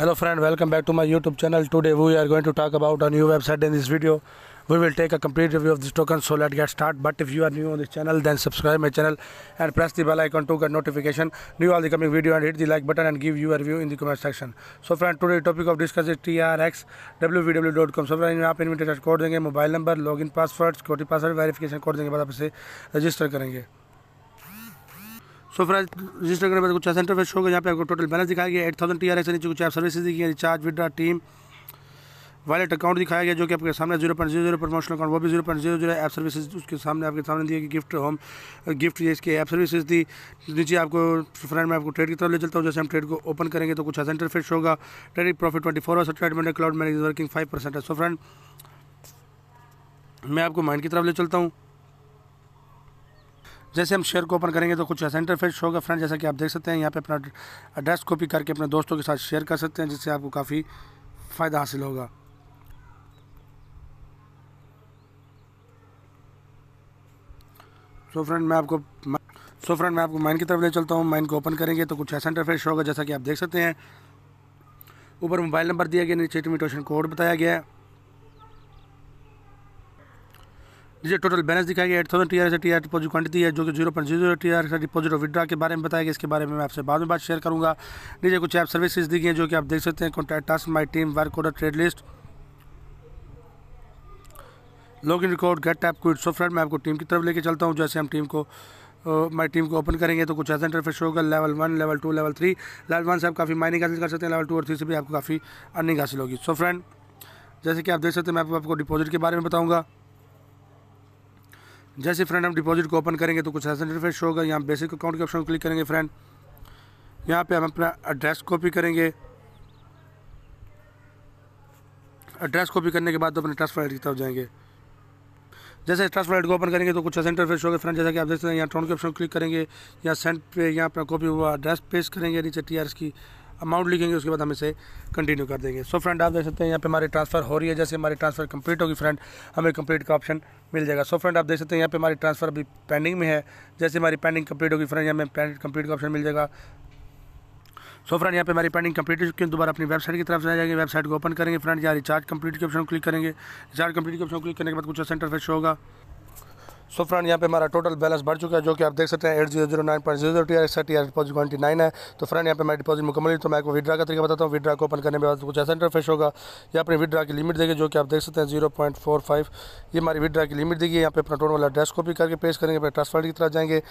hello friend welcome back to my youtube channel today we are going to talk about a new website in this video we will take a complete review of this token so let's get started but if you are new on this channel then subscribe my channel and press the bell icon to get notification new all the coming video and hit the like button and give you review in the comment section so friend today topic of discussion is trx www.com so friend आप invitation code देंगे mobile number login password security password verification code देंगे बाद आपसे register करेंगे सो फिर register करने के कुछ सेंटर फिर शो गया यहाँ पे आपको टोटल बैलेंस दिखाया गया eight thousand T R S नीचे कुछ आप सर्विस दी गई charge withdraw team wallet account दिखाया गया जो कि आपके सामने zero point zero zero promotion account वो भी zero point zero zero app services उसके सामने आपके सामने दिए कि गिफ्ट होम गिफ्ट ये इसके एप सर्विसेज दी नीचे आपको फ्रेंड में आपको ट्रेड की तरफ ले चलता हूँ जैसे हम ट्रेड को ओपन करेंगे तो कुछ सेंटर फिट होगा trading profit twenty four hours ट्रेडमेंट cloud manage working five percent है सो फ्रेंड मैं आपको माइंड की तरफ ले चलता हूँ जैसे हम शेयर को ओपन करेंगे तो कुछ ऐसा इंटरफेस होगा फ्रेंड जैसा कि आप देख सकते हैं यहाँ पे अपना एड्रेस कॉपी करके अपने दोस्तों के साथ शेयर कर सकते हैं जिससे आपको काफ़ी फ़ायदा हासिल होगा सो फ्रेंड मैं आपको सो फ्रेंड मैं आपको माइन की तरफ ले चलता हूँ माइन को ओपन करेंगे तो कुछ ऐसा इंटरफेस होगा जैसा कि आप देख सकते हैं ऊपर मोबाइल नंबर दिया गया नीचे इमिटेशन कोड बताया गया है नीचे टोटल बैलेंस दिखाया गया एट थाउजेंड टी आर से टी आर डिपोजिट क्वानिटी है जो कि zero point zero T R का डिपोजिट और विड्रा के बारे में बताया गया इसके बारे में मैं आपसे बाद में बात शेयर करूँगा नीचे कुछ ऐप सर्विसेज दी गई हैं जो कि आप देख सकते हैं contact task my team work order trade list log in record get tap quit so friend मैं आपको टीम की तरफ लेके चलता हूँ जैसे हम टीम को माई टीम को ओपन करेंगे तो कुछ ऐसा इंटरफेस होगा level one level two level three level one से आप काफ़ी माइनिंग हासिल कर सकते हैं लेवल टू और थ्री से भी आपको काफ़ी अर्निंग हासिल होगी सो फ्रेंड जैसे कि आप देख सकते हैं मैं आपको डिपोजिट के बारे में बताऊँगा जैसे फ्रेंड हम डिपॉजिट को ओपन करेंगे तो कुछ ऐसा इंटरफेस होगा यहाँ बेसिक अकाउंट के ऑप्शन क्लिक करेंगे फ्रेंड यहाँ पे हम अपना एड्रेस कॉपी करेंगे एड्रेस कॉपी करने के बाद तो अपने ट्रस्ट वॉलेट की तरफ जाएंगे जैसे ट्रस्ट वॉलेट को ओपन करेंगे तो कुछ ऐसा इंटरफेस होगा फ्रेंड जैसा कि आप देख सकते हैं यहाँ ट्राउन के ऑप्शन क्लिक करेंगे या सेंड पे यहाँ पर कॉपी हुआ एड्रेस पेश करेंगे नीचे टी की अमाउंट लिखेंगे उसके बाद हम इसे कंटिन्यू कर देंगे सो so फ्रेंड आप देख सकते हैं यहाँ पे हमारी ट्रांसफ़र हो रही है जैसे हमारी ट्रांसफ़र कंप्लीट होगी फ्रेंड हमें कंप्लीट का ऑप्शन मिल जाएगा सो so फ्रेंड आप देख सकते हैं यहाँ पे हमारी ट्रांसफ़र अभी पेंडिंग में है जैसे हमारी पेंडिंग कंप्लीट होगी फ्रेंड हमें कंप्लीट का ऑप्शन मिल जाएगा सो so फ्रेंड यहाँ पे हमारी पेंडिंग कंप्लीट हो चुकी है दोबारा अपनी वेबसाइट की तरफ से आ जाएंगे वेबसाइट को ओपन करेंगे फ्रेंड यहाँ रिचार्ज कंप्लीट के ऑप्शन क्लिक करेंगे रिचार्ज कंप्लीट के ऑप्शन क्लिक करने के बाद कुछ सेंटर फेस होगा सो फ्रेंड यहाँ पे हमारा टोटल बैलेंस बढ़ चुका है जो कि आप देख सकते हैं eight zero zero nine point zero T R T R twenty nine है तो फ्रेंड यहाँ पे मैं डिपॉजिट मुकम्मल तो मैं आपको विद्रा का तरीका बताता हूँ विद्रा को ओपन करने के बाद कुछ ऐसा इंटरफेस होगा या अपनी विद्रा की लिमिट देगी जो कि आप देख सकते हैं जीरो पॉइंट फोर फाइव ये हमारी विद्रा की लिमिट देगी यहाँ पे अपना टोटल वाला ड्रेस कॉपी करके पेश करेंगे अपने ट्रांसफर की तरफ जाएंगे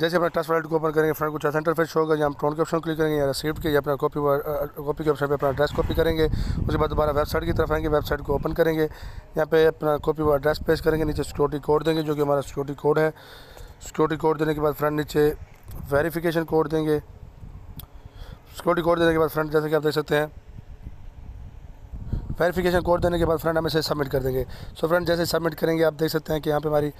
जैसे अपना टच वॉलेट को ओपन करेंगे फ्रंट कुछ सेंटर फेस होगा या हम टोन के ऑप्शन क्लिक करेंगे या रिसीव के या अपना कॉपी कॉपी के ऑप्शन पे अपना एड्रेस कॉपी करेंगे उसके बाद दोबारा वेबसाइट की तरफ आएंगे वेबसाइट को ओपन करेंगे यहाँ पे अपना कॉपी हुआ एड्रेस पेश करेंगे नीचे सिक्योरिटी कोड देंगे जो कि हमारा सिक्योरिटी कोड है सिक्योरिटी कोड देने के बाद फ्रंट नीचे वेरीफिकेशन कोड देंगे सिक्योरिटी कोड देने के बाद फ्रंट जैसे कि आप देख सकते हैं वेरीफिकेशन कोड देने के बाद फ्रेंड हमें इसे सबमिट कर देंगे सो फ्रेंड जैसे सबमिट करेंगे आप देख सकते हैं कि यहाँ पर हमारी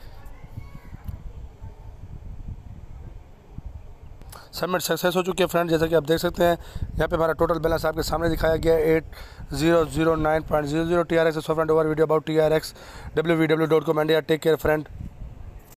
सबमिट सक्सेस हो चुकी है फ्रेंड जैसा कि आप देख सकते हैं यहाँ पे हमारा टोटल बैलेंस आपके सामने दिखाया गया eight zero zero nine point zero zero T R X so friend over video about T R X W V W dot com India tech care friend